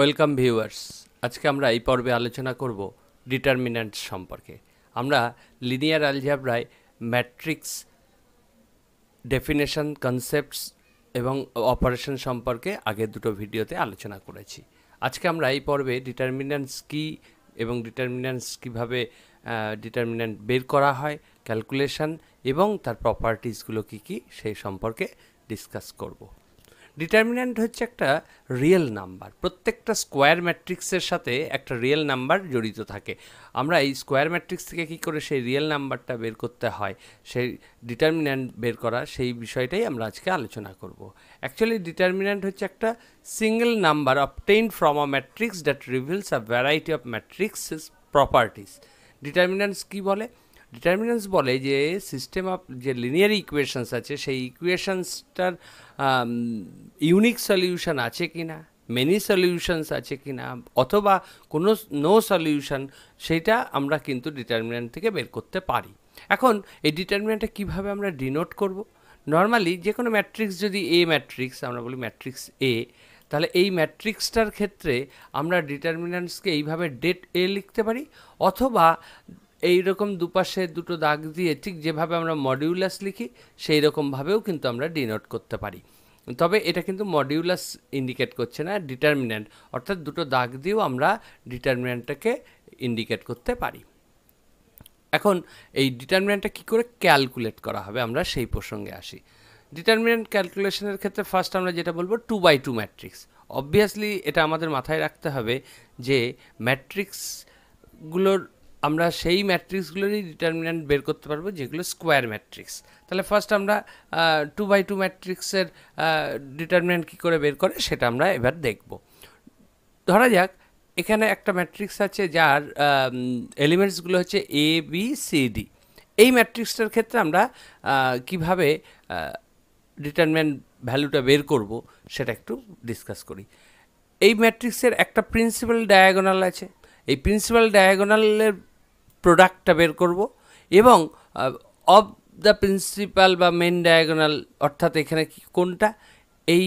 Welcome viewers আজকে আমরা এই পর্বে আলোচনা করব ডিটারমিন্যান্টস সম্পর্কে আমরা লিনিয়ার অ্যালজাবরায় ম্যাট্রিক্স ডেফিনেশন কনসেপ্টস এবং অপারেশন সম্পর্কে আগের দুটো ভিডিওতে আলোচনা করেছি আজকে আমরা এই পর্বে ডিটারমিন্যান্টস কী এবং ডিটারমিন্যান্টস কীভাবে ডিটারমিন্যান্ট বের করা হয় ক্যালকুলেশন এবং তার প্রপার্টিসগুলো কী কী সেই সম্পর্কে ডিসকাস করবো ডিটারমিন্যান্ট হচ্ছে একটা রিয়েল নাম্বার প্রত্যেকটা স্কোয়ার ম্যাট্রিক্সের সাথে একটা রিয়েল নাম্বার জড়িত থাকে আমরা এই স্কোয়ার ম্যাট্রিক্স থেকে কী করে সেই রিয়েল নাম্বারটা বের করতে হয় সেই ডিটারমিন্যান্ট বের করা সেই বিষয়টাই আমরা আজকে আলোচনা করব অ্যাকচুয়ালি ডিটারমিন্যান্ট হচ্ছে একটা single number obtain from a matrix that reveals a variety of matrix properties determinants কী বলে ডিটারমিনেন্স বলে যে সিস্টেম অফ যে লিনিয়ার ইকুয়েশনস আছে সেই ইকুয়েশনসটার ইউনিক সলিউশন আছে কি না মেনি সলিউশনস আছে কি না অথবা কোনো নো সলিউশন সেটা আমরা কিন্তু ডিটারমিনেন্ট থেকে বের করতে পারি এখন এই ডিটারমিনেন্টটা কীভাবে আমরা ডিনোট করব নর্মালি যে কোনো ম্যাট্রিক্স যদি এ ম্যাট্রিক্স আমরা বলি ম্যাট্রিক্স এ তাহলে এই ম্যাট্রিক্সটার ক্ষেত্রে আমরা ডিটারমিনেন্টসকে এইভাবে ডেট এ লিখতে পারি অথবা এই রকম দুপাশে দুটো দাগ দিয়ে ঠিক যেভাবে আমরা মডিউলাস লিখি সেই রকমভাবেও কিন্তু আমরা ডিনোট করতে পারি তবে এটা কিন্তু মডিউলাস ইন্ডিকেট করছে না ডিটারমিন্যান্ট অর্থাৎ দুটো দাগ দিয়েও আমরা ডিটারমিন্যান্টটাকে ইন্ডিকেট করতে পারি এখন এই ডিটারমিন্যান্টটা কী করে ক্যালকুলেট করা হবে আমরা সেই প্রসঙ্গে আসি ডিটারমিন্যান্ট ক্যালকুলেশনের ক্ষেত্রে ফার্স্ট আমরা যেটা বলবো two by two matrix obviously এটা আমাদের মাথায় রাখতে হবে যে ম্যাট্রিক্সগুলোর আমরা সেই ম্যাট্রিক্সগুলোরই ডিটারমিন্যান্ট বের করতে পারবো যেগুলো স্কোয়ার ম্যাট্রিক্স তাহলে ফার্স্ট আমরা টু বাই টু ম্যাট্রিক্সের ডিটারমিন্যান্ট কী করে বের করে সেটা আমরা এবার দেখব ধরা যাক এখানে একটা ম্যাট্রিক্স আছে যার এলিমেন্টসগুলো হচ্ছে এ বি সি ডি এই ম্যাট্রিক্সটার ক্ষেত্রে আমরা কিভাবে ডিটারমিন্যান্ট ভ্যালুটা বের করব সেটা একটু ডিসকাস করি এই ম্যাট্রিক্সের একটা প্রিন্সিপাল ডায়াগোনাল আছে এই প্রিন্সিপাল ডায়াগোনালের প্রোডাক্টটা বের করব এবং অফ দ্য প্রিন্সিপাল বা মেন ডায়াগোনাল অর্থাৎ এখানে কি কোনটা এই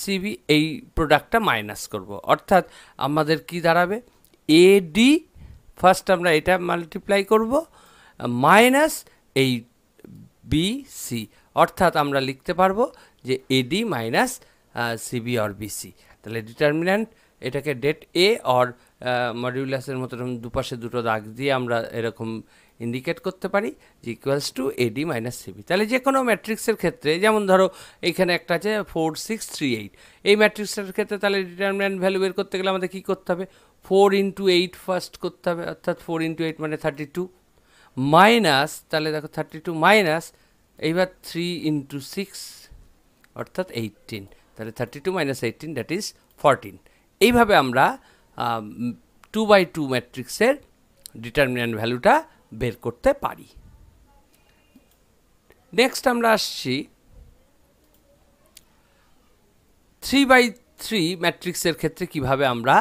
সিবি এই প্রোডাক্টটা মাইনাস করব অর্থাৎ আমাদের কি দাঁড়াবে এডি ফার্স্ট আমরা এটা মাল্টিপ্লাই করব মাইনাস এই বিসি অর্থাৎ আমরা লিখতে পারবো যে AD minus CB or BC তাহলে ডিটারমিন্যান্ট এটাকে ডেট এ অর মডিউলাসের মতো দুপাশে দুটো দাগ দিয়ে আমরা এরকম ইন্ডিকেট করতে পারি যে equals to AD minus CB তাহলে যে কোনো ম্যাট্রিক্সের ক্ষেত্রে যেমন ধরো এখানে একটা আছে ফোর সিক্স থ্রি এইট এই ম্যাট্রিক্সের ক্ষেত্রে তাহলে ডিটারমিন্যান্ট ভ্যালু বের করতে গেলে আমাদের কী করতে হবে ফোর ইন্টু এইট ফার্স্ট করতে হবে অর্থাৎ ফোর ইন্টু এইট মানে থার্টি টু মাইনাস তাহলে দেখো থার্টি টু মাইনাস এইবার থ্রি ইন্টু সিক্স অর্থাৎ এইটিন তাহলে thirty two minus eighteen that is fourteen এইভাবে আমরা টু বাই টু ম্যাট্রিক্সের ডিটারমিন্যান্ট ভ্যালুটা বের করতে পারি নেক্সট আমরা আসছি থ্রি বাই থ্রি ম্যাট্রিক্সের ক্ষেত্রে কিভাবে আমরা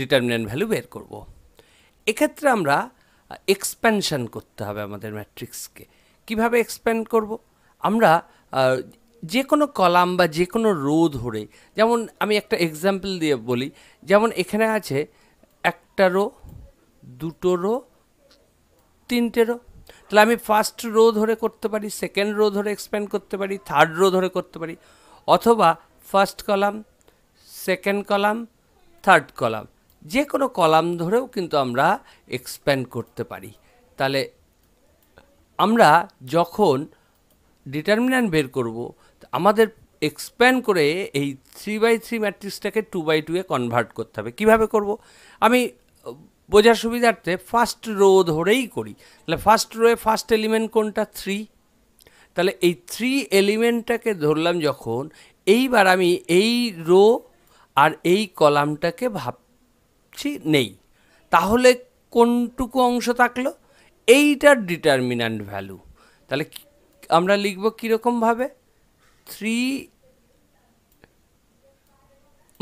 ডিটারমিন্যান্ট ভ্যালু বের করব। এক্ষেত্রে আমরা এক্সপ্যানশান করতে হবে আমাদের ম্যাট্রিক্সকে কিভাবে এক্সপ্যান্ড করব আমরা যে কোনো কলাম বা যে কোনো রো ধরে যেমন আমি একটা এক্সাম্পল দিয়ে বলি যেমন এখানে আছে একটা রো দুটো রো তিনটে রো তাহলে আমি ফার্স্ট রো ধরে করতে পারি সেকেন্ড রো ধরে এক্সপ্যান্ড করতে পারি থার্ড রো ধরে করতে পারি অথবা first column second column third column যে কোনো কলাম ধরেও কিন্তু আমরা এক্সপ্যান্ড করতে পারি তাহলে আমরা যখন ডিটারমিন্যান্ট বের করব আমাদের এক্সপ্যান্ড করে এই থ্রি বাই থ্রি ম্যাট্রিক্সটাকে টু বাই টুয়ে কনভার্ট করতে হবে কীভাবে করব আমি বোঝার সুবিধার্থে ফার্স্ট রো ধরেই করি তাহলে ফার্স্ট রোয়ে ফার্স্ট এলিমেন্ট কোনটা থ্রি তাহলে এই থ্রি এলিমেন্টটাকে ধরলাম যখন এইবার আমি এই রো আর এই কলামটাকে ভাবছি নেই তাহলে কোনটুকু অংশ থাকলো এইটার ডিটারমিন্যান্ট ভ্যালু তাহলে আমরা লিখব কীরকমভাবে 3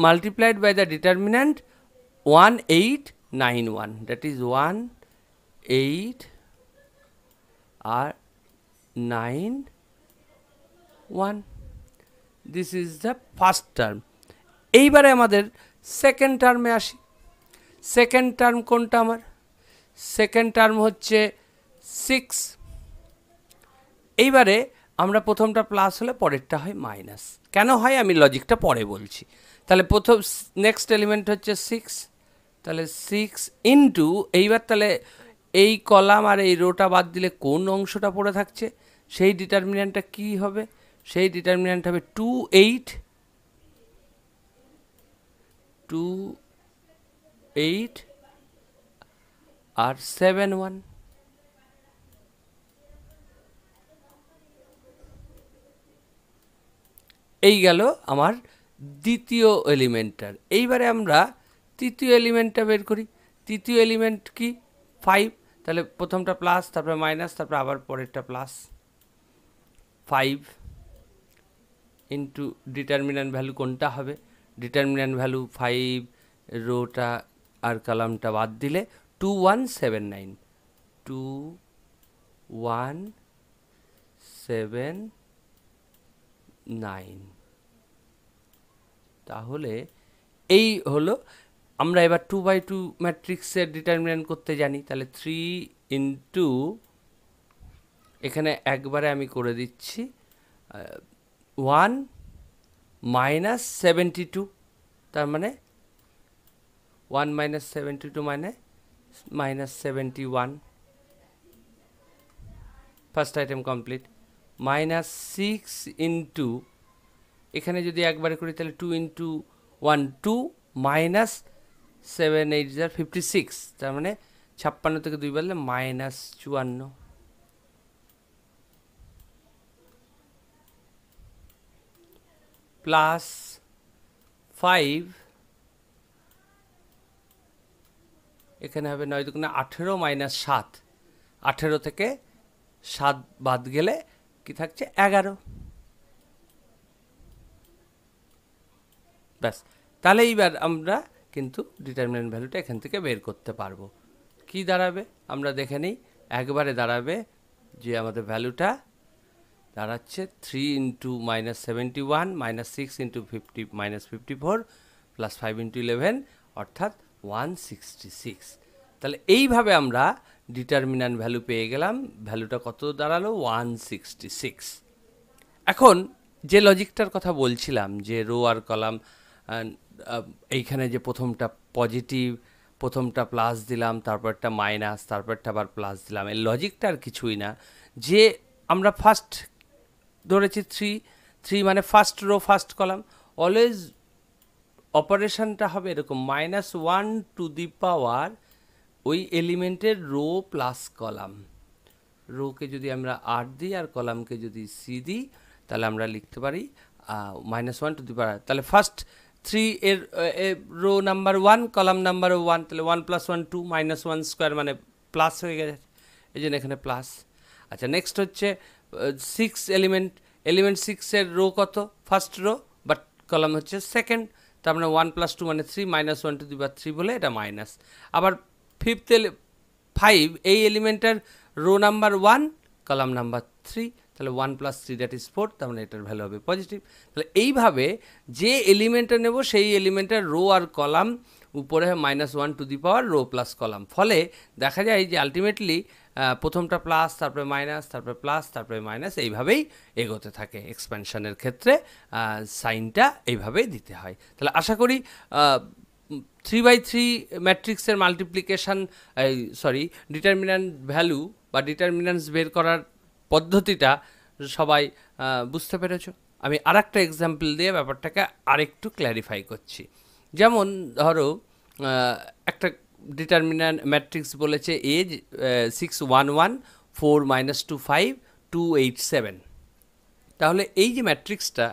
multiplied by the determinant 1891 that is 1 8 r 9 1 this is the first term এইবারে আমাদের সেকেন্ড টার্মে আসি সেকেন্ড টার্ম কোনটা আমার সেকেন্ড টার্ম হচ্ছে সিক্স এইবারে আমরা প্রথমটা প্লাস হলে পরেরটা হয় মাইনাস কেন হয় আমি লজিকটা পরে বলছি তাহলে প্রথম নেক্সট এলিমেন্ট হচ্ছে সিক্স তাহলে সিক্স ইন্টু এইবার তাহলে এই কলাম আর এই রোটা বাদ দিলে কোন অংশটা পড়ে থাকছে সেই ডিটারমিন্যান্টটা কি হবে সেই ডিটারমিন্যান্ট হবে টু এইট টু এইট আর সেভেন ওয়ান এই গেল আমার দ্বিতীয় এলিমেন্টটার এইবারে আমরা তৃতীয় এলিমেন্টটা বের করি তৃতীয় এলিমেন্ট কি ফাইভ তাহলে প্রথমটা প্লাস তারপরে মাইনাস তারপরে আবার পরেরটা plus five into determinant value কোনটা হবে ডিটারমিন্যান্ট ভ্যালু ফাইভ রোটা আর কালামটা বাদ দিলে two one seven nine two one seven nine তাহলে এই হলো আমরা এবার টু বাই টু ম্যাট্রিক্সের ডিটারমিনেন্ট করতে জানি তাহলে থ্রি ইন্টু এখানে একবারে আমি করে দিচ্ছি ওয়ান মাইনাস সেভেন্টি টু তার মানে ওয়ান মাইনাস সেভেন্টি টু মানে minus seventy one first item complete minus six into এখানে যদি একবার করি তাহলে two into one two minus seven eight জার ফিফটি সিক্স তার মানে ছাপ্পান্ন থেকে দুই বললে মাইনাস চুয়ান্ন প্লাস ফাইভ এখানে হবে নয় দুগুণে আঠেরো মাইনাস সাত আঠেরো থেকে সাত বাদ গেলে কি থাকছে এগারো ব্যাস তাহলে এইবার আমরা কিন্তু ডিটারমিনেন্ট ভ্যালুটা এখান থেকে বের করতে পারবো কি দাঁড়াবে আমরা দেখে নিই একবারে দাঁড়াবে যে আমাদের ভ্যালুটা দাঁড়াচ্ছে three into minus seventy one minus six into fifty minus fifty four plus five into eleven অর্থাৎ ওয়ান সিক্সটি সিক্স তাহলে এইভাবে আমরা ডিটারমিনান্ট ভ্যালু পেয়ে গেলাম ভ্যালুটা কত দাঁড়ালো ওয়ান সিক্সটি সিক্স এখন যে লজিকটার কথা বলছিলাম যে রো আর কলাম Uh, এইখানে যে প্রথমটা পজিটিভ প্রথমটা প্লাস দিলাম তারপরটা মাইনাস তারপরটা আবার প্লাস দিলাম এর লজিকটা আর কিছুই না যে আমরা ফার্স্ট ধরেছি থ্রি থ্রি মানে first row first column always অপারেশনটা হবে এরকম minus one to the power ওই এলিমেন্টের রো প্লাস কলাম রোকে যদি আমরা আর দিই আর কলামকে যদি সি দিই তাহলে আমরা লিখতে পারি minus one to the power তাহলে ফার্স্ট থ্রি এর row number one column number one তাহলে one plus one two minus one square মানে প্লাস হয়ে গেছে এই জন্য এখানে প্লাস আচ্ছা নেক্সট হচ্ছে সিক্স এলিমেন্ট এলিমেন্ট সিক্সের রো কত ফার্স্ট রো বাট কলাম হচ্ছে সেকেন্ড তার মানে ওয়ান প্লাস টু মানে থ্রি মাইনাস ওয়ান টু দুই বা থ্রি বলে এটা মাইনাস আবার ফিফথ এলি ফাইভ এই এলিমেন্টের row number one column number three তাহলে one plus three that is four তার মানে এটার ভ্যালু হবে পজিটিভ তাহলে এইভাবে যে এলিমেন্টটা নেব সেই এলিমেন্টের রো আর কলাম উপরে minus one to the power row plus column ফলে দেখা যায় যে আলটিমেটলি প্রথমটা প্লাস তারপরে মাইনাস তারপরে প্লাস তারপরে মাইনাস এইভাবেই এগোতে থাকে এক্সপ্যানশনের ক্ষেত্রে সাইনটা এইভাবেই দিতে হয় তাহলে আশা করি থ্রি বাই থ্রি ম্যাট্রিক্সের মাল্টিপ্লিকেশান সরি ডিটারমিন্যান্ট ভ্যালু বা ডিটারমিনান্স বের করার পদ্ধতিটা সবাই বুঝতে পেরেছ আমি আর একটা এক্সাম্পল দিয়ে ব্যাপারটাকে আরেকটু ক্ল্যারিফাই করছি যেমন ধরো একটা ডিটারমিনান ম্যাট্রিক্স বলেছে A six one one four minus two five two eight seven তাহলে এই যে ম্যাট্রিক্সটা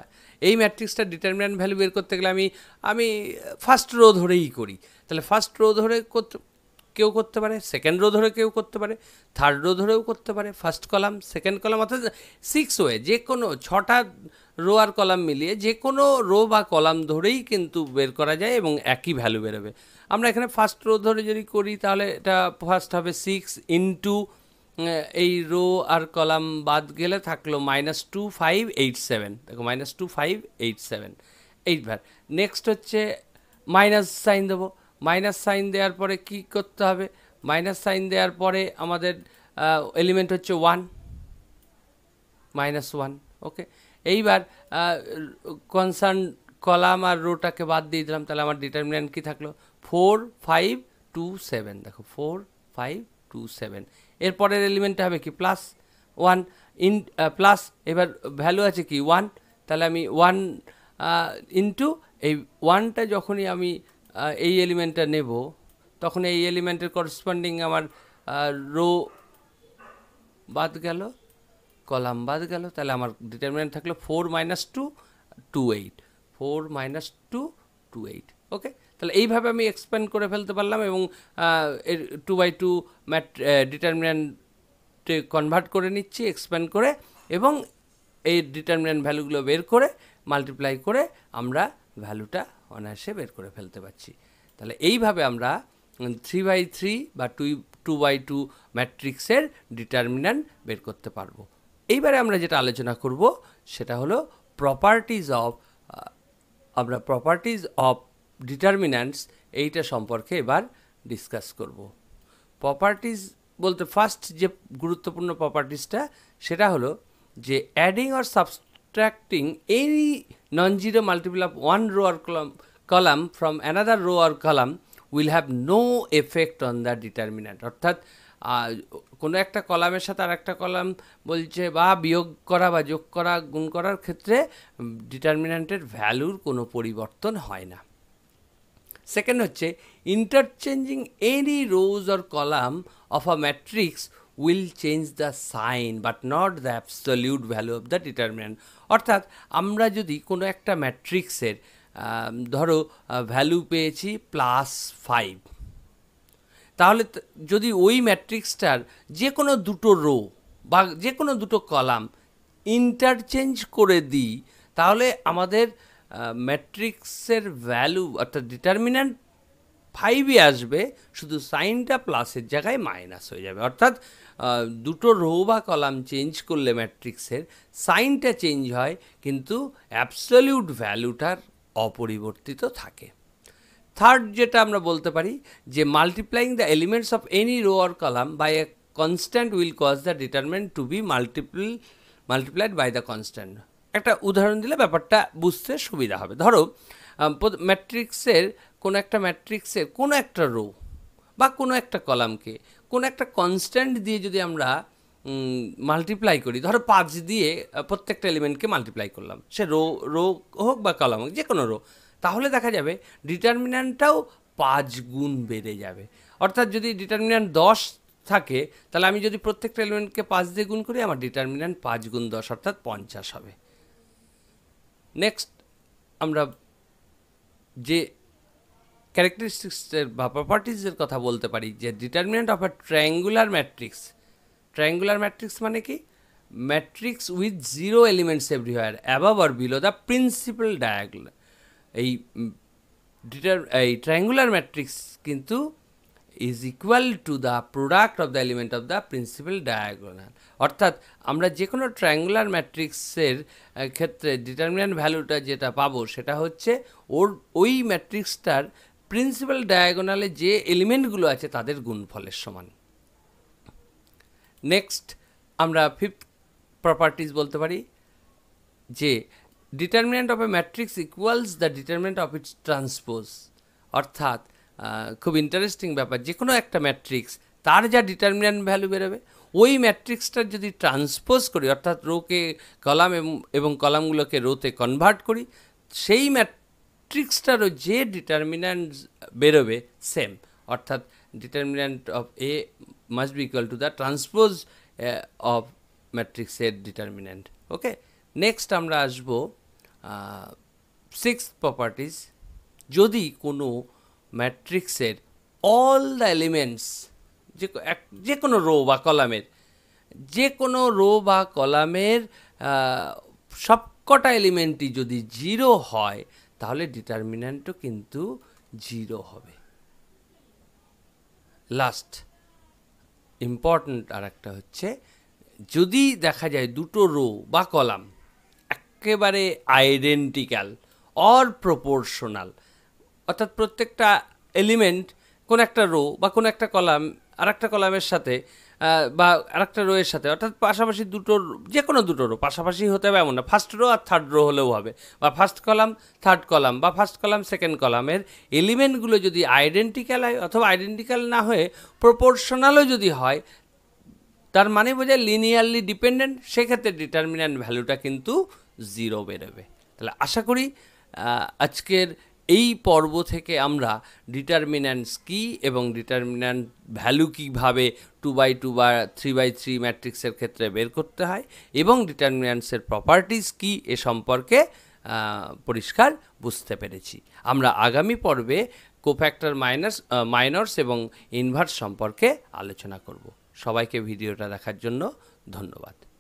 এই ম্যাট্রিক্সটা ডিটারমিনান্ট ভ্যালু বের করতে গেলে আমি আমি ফার্স্ট রো ধরেই করি তাহলে ফার্স্ট রো ধরে করতে কেউ করতে পারে সেকেন্ড রো ধরে কেউ করতে পারে থার্ড রো ধরেও করতে পারে ফার্স্ট কলাম সেকেন্ড কলাম অর্থাৎ সিক্স ওয়ে যে কোনো ছটা রো আর কলাম মিলিয়ে যে কোনো রো বা কলাম ধরেই কিন্তু বের করা যায় এবং একই ভ্যালু বেরোবে আমরা এখানে ফার্স্ট রো ধরে যদি করি তাহলে এটা ফার্স্ট হবে সিক্স ইন্টু এই রো আর কলাম বাদ গেলে থাকলো minus two five eight seven দেখো minus two five eight seven এইটবার নেক্সট হচ্ছে মাইনাস সাইন দেবো মাইনাস সাইন দেওয়ার পরে কি করতে হবে মাইনাস সাইন দেওয়ার পরে আমাদের এলিমেন্ট হচ্ছে ওয়ান মাইনাস ওয়ান ওকে এইবার কনসার্ন কলাম আর রোটাকে বাদ দিয়ে দিলাম তাহলে আমার ডিটারমিনেন্ট কী থাকলো ফোর ফাইভ টু সেভেন দেখো ফোর ফাইভ টু সেভেন এরপরের এলিমেন্টটা হবে কি প্লাস ওয়ান ইন প্লাস এবার ভ্যালু আছে কি ওয়ান তাহলে আমি ওয়ান ইন্টু এই ওয়ানটা যখনই আমি এই এলিমেন্টটা নেব তখন এই এলিমেন্টের করসপন্ডিং আমার রো বাদ গেল কলাম বাদ গেল তাহলে আমার ডিটারমিনেন্ট থাকলো four minus two two eight four minus two two eight okay তাহলে এইভাবে আমি এক্সপ্যান্ড করে ফেলতে পারলাম এবং এর টু বাই টু ম্যাট ডিটারমিনেন্টে কনভার্ট করে নিচ্ছি এক্সপ্যান্ড করে এবং এই ডিটারমিনেন্ট ভ্যালুগুলো বের করে মাল্টিপ্লাই করে আমরা ভ্যালুটা অনায়াসে বের করে ফেলতে পারছি তাহলে এইভাবে আমরা থ্রি বাই থ্রি বা টু টু বাই টু ম্যাট্রিক্সের ডিটারমিন্যান্ট বের করতে পারবো এইবারে আমরা যেটা আলোচনা করব সেটা হলো প্রপার্টিজ অফ আমরা প্রপার্টিজ অফ ডিটারমিন্যান্টস এইটা সম্পর্কে এবার ডিসকাস করব প্রপার্টিজ বলতে ফার্স্ট যে গুরুত্বপূর্ণ প্রপার্টিসটা সেটা হলো যে অ্যাডিং অর সাবস্ট subtracting any non-zero multiple of one row or column, column from another row or column will have no effect on the determinant অর্থাৎ কোনো একটা কলামের সাথে আর একটা কলাম বলছে বা বিয়োগ করা বা যোগ করা গুণ করার ক্ষেত্রে ডিটারমিন্যান্টের ভ্যালুর কোনো পরিবর্তন হয় না সেকেন্ড হচ্ছে interchanging any rows or column of a matrix will change the sign but not the absolute value of the determinant অর্থাৎ আমরা যদি কোনো একটা ম্যাট্রিক্সের ধরো ভ্যালু পেয়েছি প্লাস ফাইভ তাহলে যদি ওই ম্যাট্রিক্সটার যে কোনো দুটো রো বা যে কোনো দুটো কলাম ইন্টারচেঞ্জ করে দিই তাহলে আমাদের ম্যাট্রিক্সের ভ্যালু অর্থাৎ ডিটারমিনেন্ট ফাইভই আসবে শুধু সাইনটা প্লাসের জায়গায় মাইনাস হয়ে যাবে অর্থাৎ দুটো রো বা কলাম চেঞ্জ করলে ম্যাট্রিক্সের সাইনটা চেঞ্জ হয় কিন্তু অ্যাবসলিউট ভ্যালুটার অপরিবর্তিত থাকে থার্ড যেটা আমরা বলতে পারি যে multiplying the elements of any row or column by a constant will cause the determinant to be multiple multiplied by the constant একটা উদাহরণ দিলে ব্যাপারটা বুঝতে সুবিধা হবে ধরো ম্যাট্রিক্সের কোনো একটা ম্যাট্রিক্সের কোনো একটা রো বা কোনো একটা কলামকে কোনো একটা কনস্ট্যান্ট দিয়ে যদি আমরা মাল্টিপ্লাই করি ধরো পাঁচ দিয়ে প্রত্যেকটা এলিমেন্টকে মাল্টিপ্লাই করলাম সে রো রো হোক বা কলাম হোক যে কোনো রো তাহলে দেখা যাবে ডিটারমিন্যান্টটাও পাঁচ গুণ বেড়ে যাবে অর্থাৎ যদি ডিটারমিন্যান্ট দশ থাকে তাহলে আমি যদি প্রত্যেকটা এলিমেন্টকে পাঁচ দিয়ে গুণ করি আমার ডিটারমিন্যান্ট পাঁচ গুণ দশ অর্থাৎ পঞ্চাশ হবে নেক্সট আমরা যে ক্যারেক্টারিস্টিক্সের বা প্রপার্টিজের কথা বলতে পারি যে determinant of a triangular matrix triangular matrix মানে কি matrix with zero elements everywhere above আর বিলো দ্য প্রিন্সিপাল ডায়াগল এই ডিটার এই ট্রায়াঙ্গুলার ম্যাট্রিক্স কিন্তু is equal to the product of the element of the principal diagonal অর্থাৎ আমরা যে কোনো ট্রায়াঙ্গুলার ম্যাট্রিক্সের ক্ষেত্রে ডিটারমিনেন্ট ভ্যালুটা যেটা পাবো সেটা হচ্ছে ওর ওই ম্যাট্রিক্সটার প্রিন্সিপাল ডায়াগোনালে যে এলিমেন্টগুলো আছে তাদের গুণফলের সমান নেক্সট আমরা ফিফথ প্রপার্টিজ বলতে পারি যে determinant of a matrix equals the determinant of its transpose অর্থাৎ খুব ইন্টারেস্টিং ব্যাপার যে কোনো একটা ম্যাট্রিক্স তার যা ডিটারমিনেন্ট ভ্যালু বেরোবে ওই ম্যাট্রিক্সটার যদি ট্রান্সপোজ করি অর্থাৎ রোকে কলাম এবং কলামগুলোকে রোতে কনভার্ট করি সেই ম্যাট ম্যাট্রিক্সটারও যে ডিটারমিন্যান্ট বেরোবে সেম অর্থাৎ determinant of A must be equal to the transpose of ম্যাট্রিক্সের ডিটারমিন্যান্ট ওকে নেক্সট আমরা আসব সিক্স প্রপার্টিস যদি কোনো ম্যাট্রিক্সের অল দ্য এলিমেন্টস যে এক যে কোনো রো বা কলামের যে কোনো রো বা কলামের uh, সবকটা এলিমেন্টই যদি জিরো হয় তাহলে ডিটারমিন্যান্টও কিন্তু জিরো হবে লাস্ট ইম্পর্ট্যান্ট আর একটা হচ্ছে যদি দেখা যায় দুটো রো বা কলাম একেবারে আইডেন্টিক্যাল অর প্রপোর্শনাল অর্থাৎ প্রত্যেকটা এলিমেন্ট কোন একটা রো বা কোন একটা কলাম আর একটা কলামের সাথে বা আরেকটা রোয়ের সাথে অর্থাৎ পাশাপাশি দুটো যে কোনো দুটো রো পাশাপাশি হতে হবে এমন না ফার্স্ট রো আর থার্ড রো হলেও হবে বা ফার্স্ট কলাম থার্ড কলাম বা ফার্স্ট কলাম সেকেন্ড কলামের এলিমেন্টগুলো যদি আইডেন্টিক্যাল হয় অথবা আইডেন্টিক্যাল না হয়ে প্রপোর্শনালও যদি হয় তার মানে বোঝায় লিনিয়ারলি ডিপেন্ডেন্ট সেক্ষেত্রে ডিটারমিন্যান্ট ভ্যালুটা কিন্তু জিরো বেরোবে তাহলে আশা করি আজকের এই পর্ব থেকে আমরা ডিটারমিন্যান্টস কী এবং ডিটারমিন্যান্ট ভ্যালু কীভাবে টু বাই টু বা থ্রি বাই থ্রি ম্যাট্রিক্সের ক্ষেত্রে বের করতে হয় এবং ডিটারমিন্যান্টসের প্রপার্টিস কী এ সম্পর্কে পরিষ্কার বুঝতে পেরেছি আমরা আগামী পর্বে কোফ্যাক্টর মাইনাস মাইনর্স এবং ইনভার্স সম্পর্কে আলোচনা করব সবাইকে ভিডিওটা দেখার জন্য ধন্যবাদ